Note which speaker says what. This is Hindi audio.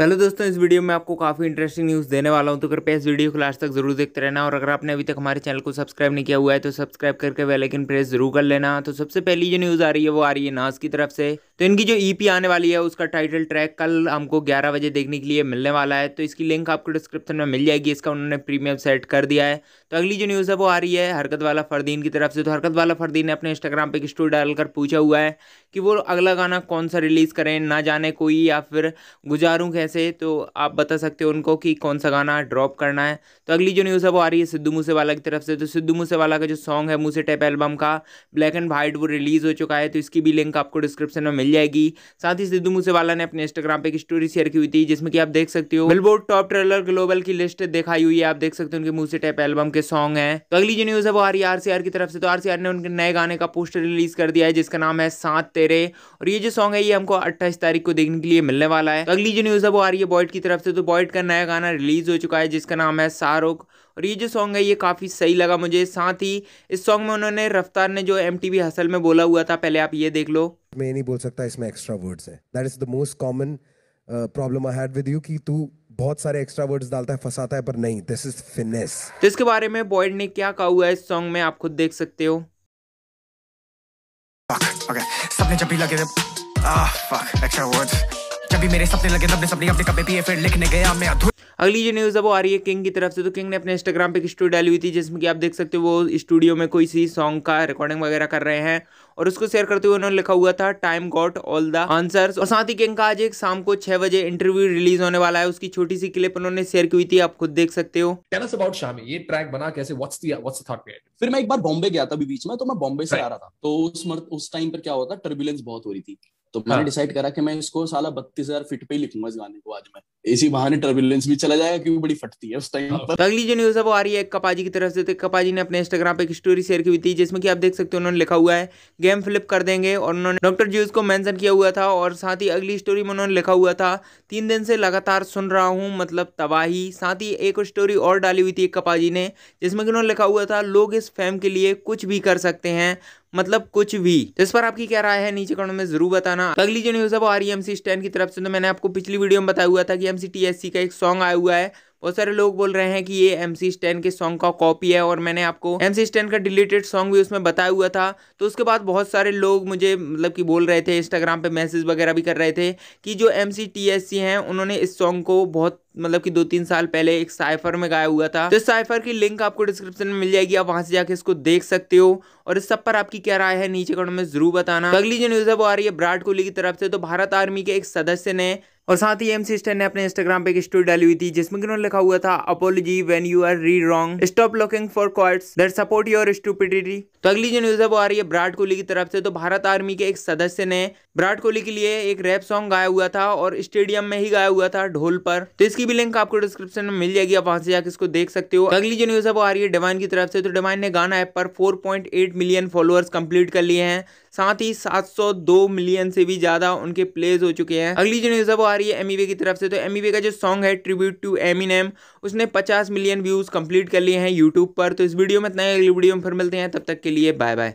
Speaker 1: चलो दोस्तों इस वीडियो में आपको काफ़ी इंटरेस्टिंग न्यूज़ देने वाला हूं तो कृपया इस वीडियो को लास्ट तक जरूर देखते रहना और अगर आपने अभी तक हमारे चैनल को सब्सक्राइब नहीं किया हुआ है तो सब्सक्राइब करके बेल प्रेस जरूर कर लेना तो सबसे पहली जो न्यूज़ आ रही है वो आ रही है नाज की तरफ से तो इनकी जो ईपी e आने वाली है उसका टाइटल ट्रैक कल हमको ग्यारह बजे देखने के लिए मिलने वाला है तो इसकी लिंक आपको डिस्क्रिप्शन में मिल जाएगी इसका उन्होंने प्रीमियम सेट कर दिया है तो अगली जो न्यूज़ है वो आ रही है हरकत वाला फरदीन की तरफ से तो हरकत वाला फरदीन ने अपने इंस्टाग्राम पर एक स्टोरी डालकर पूछा हुआ है कि वो अगला गाना कौन सा रिलीज़ करें ना जाने कोई या फिर गुजारूँ कैसे तो आप बता सकते हो उनको कि कौन सा गाना ड्रॉप करना है तो अगली जो न्यूज़ है वो आ रही है सिद्धू मूसेवाला की तरफ से तो सिद्धू मूसेवाला का जो सॉन्ग है मूसे टेप एल्बम का ब्लैक एंड वाइट वो रिलीज़ हो चुका है तो इसकी भी लिंक आपको डिस्क्रिप्शन में मिल मिल जाएगी साथ ही सिद्धू मूसेवाला ने अपने इंस्टाग्राम पे एक स्टोरी शेयर की हुई थी जिसमें कि आप देख सकते हो बिलबोर्ड टॉप ट्रेलर ग्लोबल की लिस्ट दिखाई हुई है आप देख सकते हो उनके मुंह से टाइप एल्बम के सॉन्ग है तो अगली जो न्यूज है वो आ रही आरसीआर की तरफ से तो आरसीआर ने उनके नए गाने का पोस्टर रिलीज कर दिया है जिसका नाम है सात तेरे और ये जो सॉन्ग है ये हमको अट्ठाईस तारीख को देखने के लिए मिलने वाला है तो अगली जो न्यूज है वो आ रही है बॉयड की तरफ से तो बॉयड का नया गाना रिलीज हो चुका है जिसका नाम है शाहरुख और ये जो सॉन्ग है ये काफ़ी सही लगा मुझे साथ ही इस सॉन्ग में उन्होंने रफ्तार ने जो एम टी हसल में बोला हुआ था पहले आप ये देख लो मैं नहीं बोल सकता इसमें एक्स्ट्रा वर्ड्स है that is the most common problem I had with you कि तू बहुत सारे एक्स्ट्रा वर्ड्स डालता है फंसाता है पर नहीं दिस इज फिनेस तो इसके बारे में बॉयड ने क्या कहा हुआ है इस सॉन्ग में आप खुद देख सकते हो okay. सपने जब भी लगे ah, fuck, extra words. जब भी मेरे सपने लगे तब सपने अपने कभी भी फिर लिखने गया मैं अधूरा अगली जो न्यूज़ है वो आ रही है किंग की तरफ से तो किंग ने अपने इंस्टाग्राम पर एक स्टोरी डाली हुई थी जिसमें कि आप देख सकते हो वो स्टूडियो में कोई सी सॉन्ग का रिकॉर्डिंग वगैरह कर रहे हैं और उसको शेयर करते हुए उन्होंने लिखा हुआ था time got all the answers और साथ ही किंग का आज एक शाम को छह बजे इंटरव्यू रिलीज होने वाला है उसकी छोटी सी क्लिप उन्होंने शेयर की हुई थी आप खुद देख सकते हो टेल अस अबाउट शामी ये ट्रैक बना कैसे what's the what's the thought behind फिर मैं एक बार बॉम्बे गया था अभी बीच में तो मैं बॉम्बे से आ रहा था तो उस उस टाइम पर क्या हुआ था टर्बुलेंस बहुत हो रही थी तो मैंने डिसाइड हाँ। करा कि मैं इसको साला बत्तीस हजार फिट पे ही लिखूंगा इस गाने को आज मैं इसी बहाने टर्बुलेंस भी चला जाएगा क्योंकि बड़ी फटती है उस टाइम हाँ। पर अगली जो न्यूज है वो आ रही है कपाजी की तरफ से तो कपाजी ने अपने इंस्टाग्राम पे एक स्टोरी शेयर की हुई थी जिसमें कि आप देख सकते हो उन्होंने लिखा हुआ है गेम फ्लिप कर देंगे और उन्होंने डॉक्टर जूस को मैंशन किया हुआ था और साथ ही अगली स्टोरी में उन्होंने लिखा हुआ था तीन दिन से लगातार सुन रहा हूँ मतलब तबाही साथ ही एक स्टोरी और डाली हुई थी कपाजी ने जिसमें कि उन्होंने लिखा हुआ था लोग इस फैम के लिए कुछ भी कर सकते हैं मतलब कुछ भी तो इस पर आपकी क्या राय है नीचे कमेंट में जरूर बताना अगली जो न्यूज है वो आ आर एमसी स्टैंड की तरफ से तो मैंने आपको पिछली वीडियो में बताया हुआ था कि एमसी का एक सॉन्ग आया हुआ है बहुत सारे लोग बोल रहे हैं कि ये एम सी के सॉन्ग का कॉपी है और मैंने आपको एम सी का डिलीटेड सॉन्ग भी उसमें बताया हुआ था तो उसके बाद बहुत सारे लोग मुझे मतलब कि बोल रहे थे इंस्टाग्राम पे मैसेज वगैरह भी कर रहे थे कि जो M C T S C हैं उन्होंने इस सॉन्ग को बहुत मतलब कि दो तीन साल पहले एक साइफर में गाया हुआ था तो इस साइफर की लिंक आपको डिस्क्रिप्शन में मिल जाएगी आप वहां से जाके इसको देख सकते हो और इस सब पर आपकी क्या राय है नीचे कमेंट में जरूर बताना तो अगली जो न्यूज है वो आ रही है विराट कोहली की तरफ से तो भारत आर्मी के एक सदस्य ने और साथ ही एम सिस्टर ने अपने इंस्टाग्राम पे एक स्टोरी डाली हुई थी जिसमें उन्होंने लिखा हुआ था apology when you are re wrong stop looking for quotes that support your stupidity तो अगली जो न्यूज है वो आ रही है विराट कोहली की तरफ से तो भारत आर्मी के एक सदस्य ने विराट कोहली के लिए एक रैप सॉन्ग गाया हुआ था और स्टेडियम में ही गाया हुआ था ढोल पर तो इसकी की भी लिंक आपको डिस्क्रिप्शन में मिल जाएगी आप वहां से जाकर इसको देख सकते हो अगली जो न्यूज है वो आ रही है डिवाइन की तरफ से तो डिवाइन ने गाना ऐप पर 4.8 मिलियन फॉलोअर्स कंप्लीट कर लिए हैं साथ ही 702 मिलियन से भी ज्यादा उनके प्लेज हो चुके हैं अगली जो न्यूज है वो आ रही है एमईवे e की तरफ से तो एमईवे e का जो सॉन्ग है ट्रिब्यूट टू एमिनेम उसने 50 मिलियन व्यूज कंप्लीट कर लिए हैं यूट्यूब पर तो इस वीडियो में इतना ही अगली वीडियो में फिर मिलते हैं तब तक के लिए बाय बाय